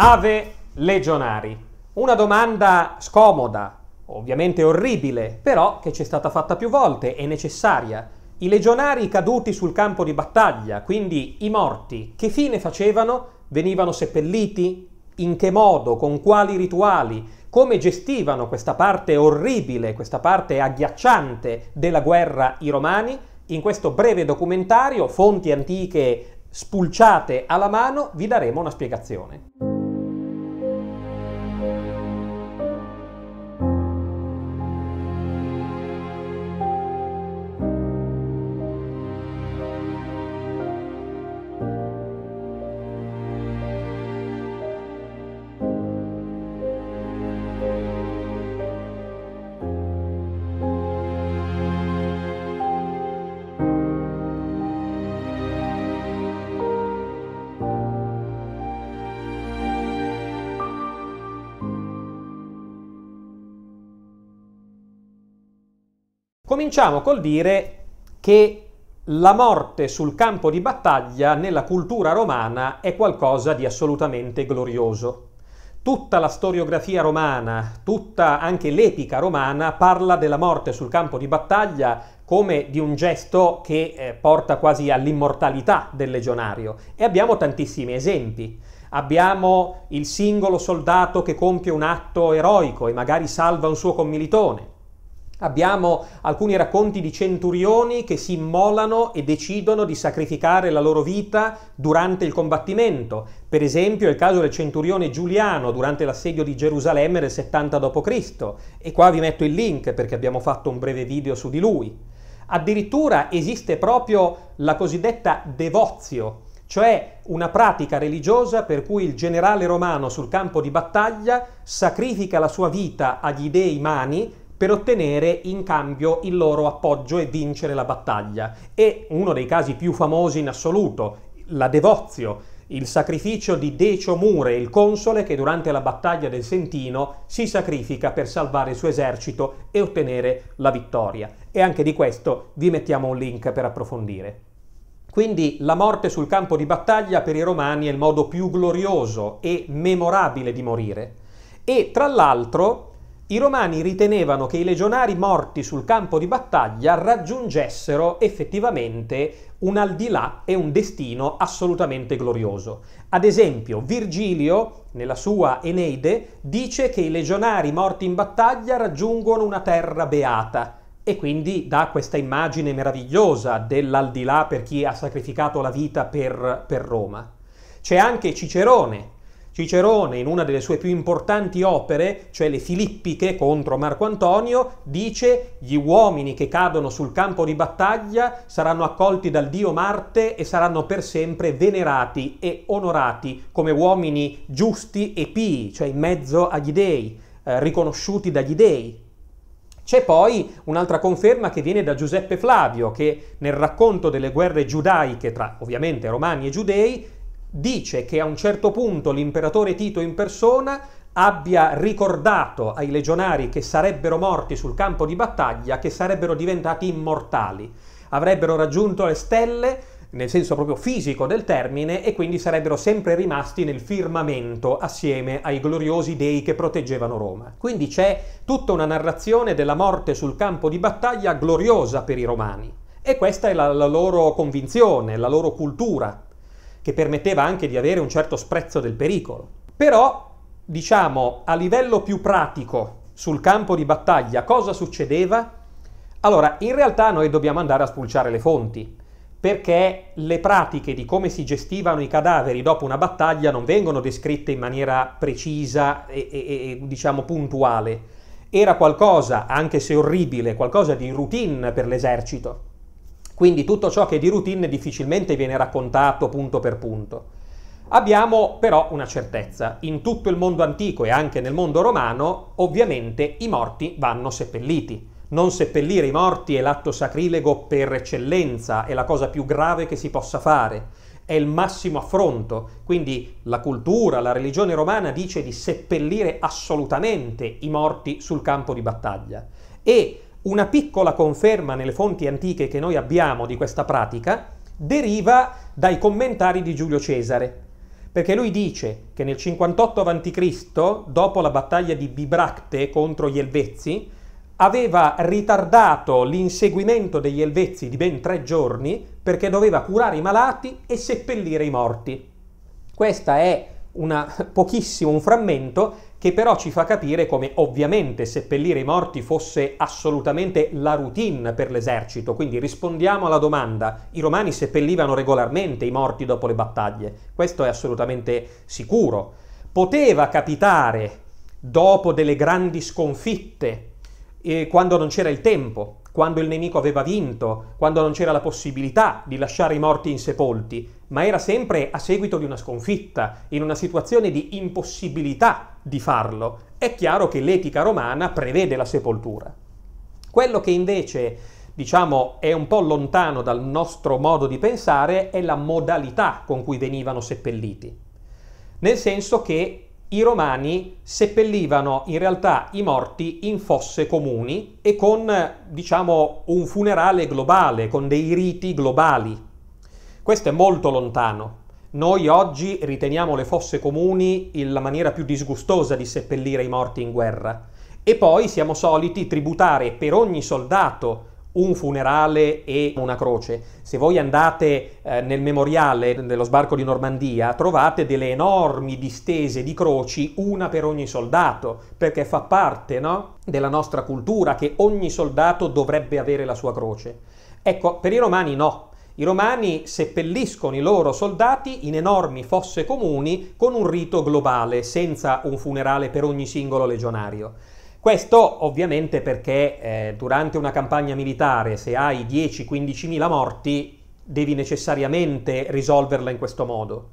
Ave Legionari. Una domanda scomoda, ovviamente orribile, però che ci è stata fatta più volte e necessaria. I legionari caduti sul campo di battaglia, quindi i morti, che fine facevano? Venivano seppelliti? In che modo? Con quali rituali? Come gestivano questa parte orribile, questa parte agghiacciante della guerra i romani? In questo breve documentario, fonti antiche spulciate alla mano, vi daremo una spiegazione. Cominciamo col dire che la morte sul campo di battaglia nella cultura romana è qualcosa di assolutamente glorioso. Tutta la storiografia romana, tutta anche l'epica romana parla della morte sul campo di battaglia come di un gesto che eh, porta quasi all'immortalità del legionario e abbiamo tantissimi esempi. Abbiamo il singolo soldato che compie un atto eroico e magari salva un suo commilitone. Abbiamo alcuni racconti di centurioni che si immolano e decidono di sacrificare la loro vita durante il combattimento. Per esempio è il caso del centurione Giuliano durante l'assedio di Gerusalemme del 70 d.C. E qua vi metto il link perché abbiamo fatto un breve video su di lui. Addirittura esiste proprio la cosiddetta devozio, cioè una pratica religiosa per cui il generale romano sul campo di battaglia sacrifica la sua vita agli dei mani per ottenere in cambio il loro appoggio e vincere la battaglia. E uno dei casi più famosi in assoluto, la Devozio, il sacrificio di Decio Mure, il console che durante la battaglia del Sentino si sacrifica per salvare il suo esercito e ottenere la vittoria. E anche di questo vi mettiamo un link per approfondire. Quindi la morte sul campo di battaglia per i romani è il modo più glorioso e memorabile di morire. E tra l'altro i romani ritenevano che i legionari morti sul campo di battaglia raggiungessero effettivamente un al di là e un destino assolutamente glorioso. Ad esempio, Virgilio, nella sua Eneide, dice che i legionari morti in battaglia raggiungono una terra beata e quindi dà questa immagine meravigliosa dell'aldilà per chi ha sacrificato la vita per, per Roma. C'è anche Cicerone, Cicerone, in una delle sue più importanti opere, cioè le Filippiche contro Marco Antonio, dice gli uomini che cadono sul campo di battaglia saranno accolti dal dio Marte e saranno per sempre venerati e onorati come uomini giusti e pii, cioè in mezzo agli dei, eh, riconosciuti dagli dei. C'è poi un'altra conferma che viene da Giuseppe Flavio, che nel racconto delle guerre giudaiche tra ovviamente romani e giudei dice che a un certo punto l'imperatore Tito in persona abbia ricordato ai legionari che sarebbero morti sul campo di battaglia, che sarebbero diventati immortali, avrebbero raggiunto le stelle nel senso proprio fisico del termine e quindi sarebbero sempre rimasti nel firmamento assieme ai gloriosi dei che proteggevano Roma. Quindi c'è tutta una narrazione della morte sul campo di battaglia gloriosa per i romani e questa è la, la loro convinzione, la loro cultura che permetteva anche di avere un certo sprezzo del pericolo. Però, diciamo, a livello più pratico sul campo di battaglia cosa succedeva? Allora, in realtà noi dobbiamo andare a spulciare le fonti, perché le pratiche di come si gestivano i cadaveri dopo una battaglia non vengono descritte in maniera precisa e, e, e diciamo puntuale. Era qualcosa, anche se orribile, qualcosa di routine per l'esercito. Quindi tutto ciò che è di routine difficilmente viene raccontato punto per punto. Abbiamo però una certezza, in tutto il mondo antico e anche nel mondo romano ovviamente i morti vanno seppelliti. Non seppellire i morti è l'atto sacrilego per eccellenza, è la cosa più grave che si possa fare, è il massimo affronto, quindi la cultura, la religione romana dice di seppellire assolutamente i morti sul campo di battaglia. E una piccola conferma nelle fonti antiche che noi abbiamo di questa pratica deriva dai commentari di Giulio Cesare, perché lui dice che nel 58 a.C., dopo la battaglia di Bibracte contro gli Elvezzi, aveva ritardato l'inseguimento degli Elvezzi di ben tre giorni perché doveva curare i malati e seppellire i morti. Questo è una, pochissimo un frammento che però ci fa capire come ovviamente seppellire i morti fosse assolutamente la routine per l'esercito, quindi rispondiamo alla domanda, i romani seppellivano regolarmente i morti dopo le battaglie, questo è assolutamente sicuro. Poteva capitare dopo delle grandi sconfitte, eh, quando non c'era il tempo, quando il nemico aveva vinto, quando non c'era la possibilità di lasciare i morti insepolti, ma era sempre a seguito di una sconfitta, in una situazione di impossibilità di farlo. È chiaro che l'etica romana prevede la sepoltura. Quello che invece, diciamo, è un po' lontano dal nostro modo di pensare è la modalità con cui venivano seppelliti. Nel senso che i romani seppellivano in realtà i morti in fosse comuni e con, diciamo, un funerale globale, con dei riti globali. Questo è molto lontano noi oggi riteniamo le fosse comuni la maniera più disgustosa di seppellire i morti in guerra e poi siamo soliti tributare per ogni soldato un funerale e una croce. Se voi andate eh, nel memoriale dello sbarco di Normandia trovate delle enormi distese di croci, una per ogni soldato, perché fa parte no, della nostra cultura che ogni soldato dovrebbe avere la sua croce. Ecco, per i romani no, i romani seppelliscono i loro soldati in enormi fosse comuni con un rito globale, senza un funerale per ogni singolo legionario. Questo ovviamente perché eh, durante una campagna militare, se hai 10 15000 morti, devi necessariamente risolverla in questo modo.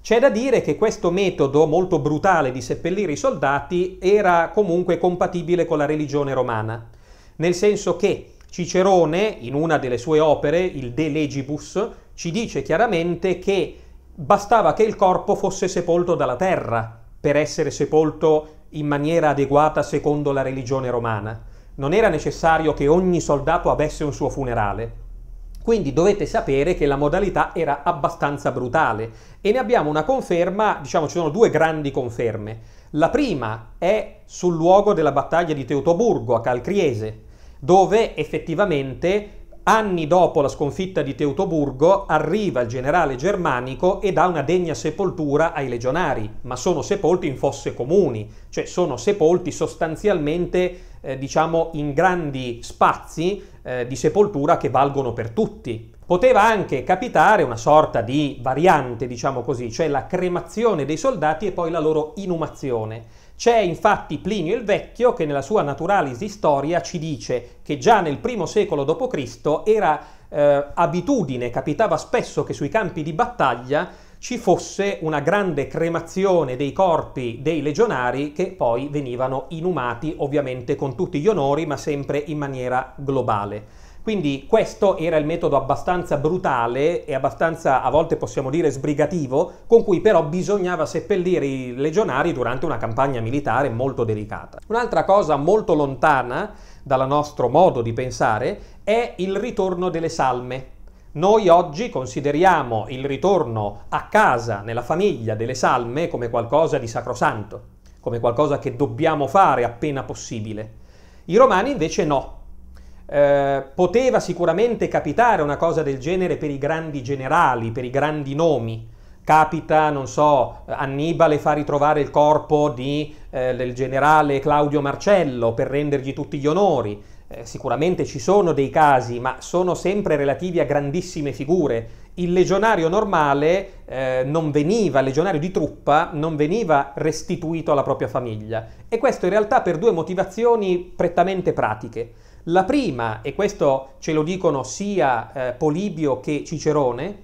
C'è da dire che questo metodo molto brutale di seppellire i soldati era comunque compatibile con la religione romana, nel senso che Cicerone, in una delle sue opere, il De Legibus, ci dice chiaramente che bastava che il corpo fosse sepolto dalla terra per essere sepolto in maniera adeguata secondo la religione romana. Non era necessario che ogni soldato avesse un suo funerale. Quindi dovete sapere che la modalità era abbastanza brutale e ne abbiamo una conferma, diciamo ci sono due grandi conferme. La prima è sul luogo della battaglia di Teutoburgo a Calcriese, dove effettivamente anni dopo la sconfitta di Teutoburgo arriva il generale germanico e dà una degna sepoltura ai legionari, ma sono sepolti in fosse comuni, cioè sono sepolti sostanzialmente eh, diciamo in grandi spazi eh, di sepoltura che valgono per tutti. Poteva anche capitare una sorta di variante, diciamo così, cioè la cremazione dei soldati e poi la loro inumazione c'è infatti Plinio il Vecchio che nella sua Naturalis Historia ci dice che già nel primo secolo d.C. era eh, abitudine, capitava spesso che sui campi di battaglia ci fosse una grande cremazione dei corpi dei legionari che poi venivano inumati ovviamente con tutti gli onori ma sempre in maniera globale. Quindi questo era il metodo abbastanza brutale e abbastanza, a volte possiamo dire, sbrigativo, con cui però bisognava seppellire i legionari durante una campagna militare molto delicata. Un'altra cosa molto lontana dal nostro modo di pensare è il ritorno delle salme. Noi oggi consideriamo il ritorno a casa, nella famiglia, delle salme come qualcosa di sacrosanto, come qualcosa che dobbiamo fare appena possibile. I romani invece no, eh, poteva sicuramente capitare una cosa del genere per i grandi generali, per i grandi nomi. Capita, non so, Annibale fa ritrovare il corpo di, eh, del generale Claudio Marcello per rendergli tutti gli onori. Eh, sicuramente ci sono dei casi, ma sono sempre relativi a grandissime figure. Il legionario normale eh, non veniva, il legionario di truppa non veniva restituito alla propria famiglia. E questo in realtà per due motivazioni prettamente pratiche. La prima, e questo ce lo dicono sia eh, Polibio che Cicerone,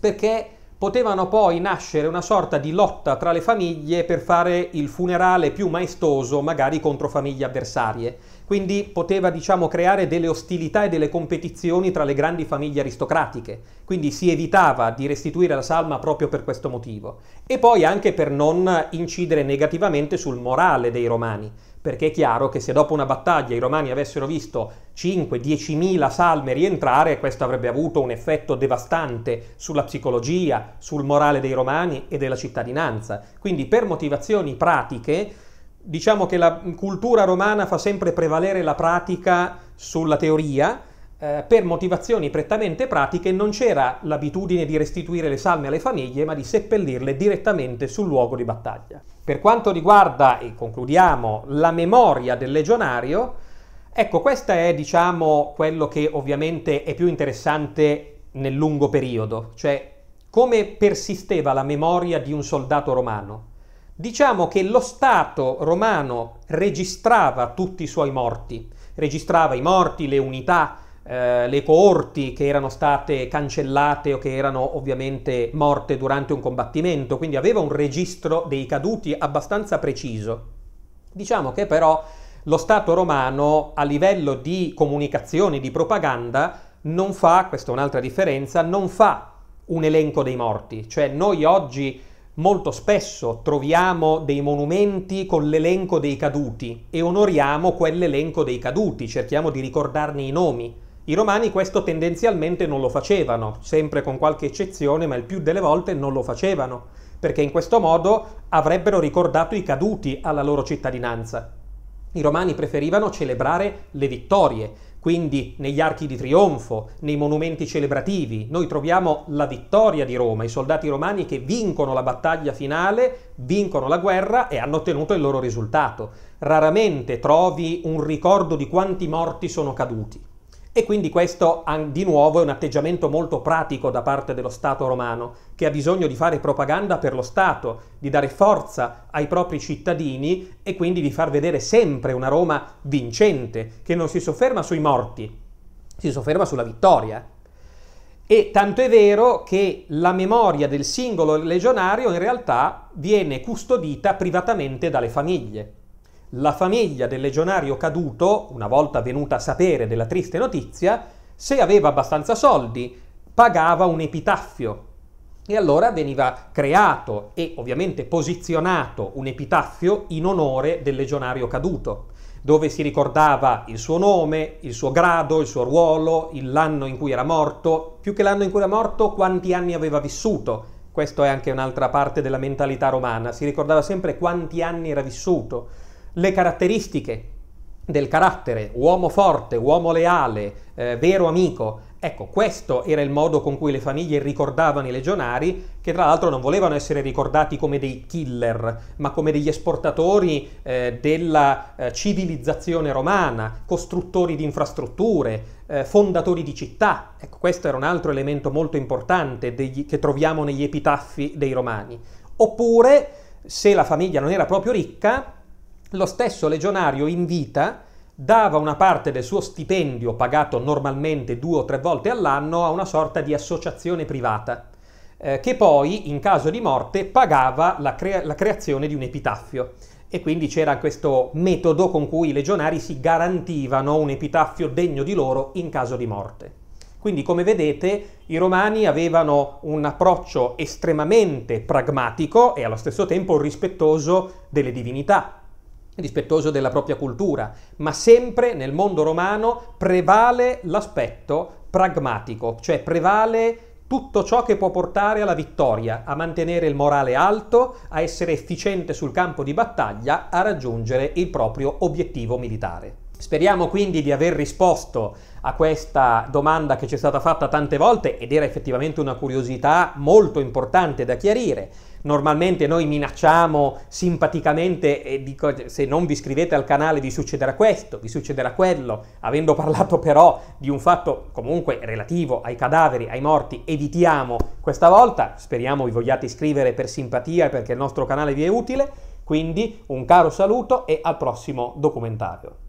perché potevano poi nascere una sorta di lotta tra le famiglie per fare il funerale più maestoso, magari contro famiglie avversarie. Quindi poteva, diciamo, creare delle ostilità e delle competizioni tra le grandi famiglie aristocratiche. Quindi si evitava di restituire la salma proprio per questo motivo. E poi anche per non incidere negativamente sul morale dei romani perché è chiaro che se dopo una battaglia i romani avessero visto 5-10.000 salme rientrare, questo avrebbe avuto un effetto devastante sulla psicologia, sul morale dei romani e della cittadinanza. Quindi per motivazioni pratiche, diciamo che la cultura romana fa sempre prevalere la pratica sulla teoria, eh, per motivazioni prettamente pratiche non c'era l'abitudine di restituire le salme alle famiglie, ma di seppellirle direttamente sul luogo di battaglia. Per quanto riguarda, e concludiamo, la memoria del legionario, ecco, questo è, diciamo, quello che ovviamente è più interessante nel lungo periodo, cioè come persisteva la memoria di un soldato romano. Diciamo che lo Stato romano registrava tutti i suoi morti, registrava i morti, le unità, eh, le coorti che erano state cancellate o che erano ovviamente morte durante un combattimento, quindi aveva un registro dei caduti abbastanza preciso. Diciamo che però lo Stato romano a livello di comunicazione, di propaganda, non fa, questa è un'altra differenza, non fa un elenco dei morti, cioè noi oggi molto spesso troviamo dei monumenti con l'elenco dei caduti e onoriamo quell'elenco dei caduti, cerchiamo di ricordarne i nomi. I romani questo tendenzialmente non lo facevano, sempre con qualche eccezione, ma il più delle volte non lo facevano, perché in questo modo avrebbero ricordato i caduti alla loro cittadinanza. I romani preferivano celebrare le vittorie, quindi negli archi di trionfo, nei monumenti celebrativi, noi troviamo la vittoria di Roma, i soldati romani che vincono la battaglia finale, vincono la guerra e hanno ottenuto il loro risultato. Raramente trovi un ricordo di quanti morti sono caduti. E quindi questo di nuovo è un atteggiamento molto pratico da parte dello Stato romano, che ha bisogno di fare propaganda per lo Stato, di dare forza ai propri cittadini e quindi di far vedere sempre una Roma vincente, che non si sofferma sui morti, si sofferma sulla vittoria. E tanto è vero che la memoria del singolo legionario in realtà viene custodita privatamente dalle famiglie. La famiglia del legionario caduto, una volta venuta a sapere della triste notizia, se aveva abbastanza soldi, pagava un epitaffio. E allora veniva creato e ovviamente posizionato un epitaffio in onore del legionario caduto, dove si ricordava il suo nome, il suo grado, il suo ruolo, l'anno in cui era morto, più che l'anno in cui era morto, quanti anni aveva vissuto. Questa è anche un'altra parte della mentalità romana, si ricordava sempre quanti anni era vissuto le caratteristiche del carattere, uomo forte, uomo leale, eh, vero amico. Ecco, questo era il modo con cui le famiglie ricordavano i legionari, che tra l'altro non volevano essere ricordati come dei killer, ma come degli esportatori eh, della eh, civilizzazione romana, costruttori di infrastrutture, eh, fondatori di città. Ecco, questo era un altro elemento molto importante degli, che troviamo negli epitaffi dei romani. Oppure, se la famiglia non era proprio ricca, lo stesso legionario in vita dava una parte del suo stipendio, pagato normalmente due o tre volte all'anno, a una sorta di associazione privata, eh, che poi, in caso di morte, pagava la, crea- la creazione di un epitaffio. E quindi c'era questo metodo con cui i legionari si garantivano un epitaffio degno di loro in caso di morte. Quindi, come vedete, i romani avevano un approccio estremamente pragmatico e allo stesso tempo rispettoso delle divinità, rispettoso della propria cultura, ma sempre nel mondo romano prevale l'aspetto pragmatico, cioè prevale tutto ciò che può portare alla vittoria, a mantenere il morale alto, a essere efficiente sul campo di battaglia, a raggiungere il proprio obiettivo militare. Speriamo quindi di aver risposto a questa domanda che ci è stata fatta tante volte ed era effettivamente una curiosità molto importante da chiarire. Normalmente noi minacciamo simpaticamente e dico se non vi iscrivete al canale vi succederà questo, vi succederà quello, avendo parlato però di un fatto comunque relativo ai cadaveri, ai morti, evitiamo questa volta, speriamo vi vogliate iscrivere per simpatia perché il nostro canale vi è utile, quindi un caro saluto e al prossimo documentario.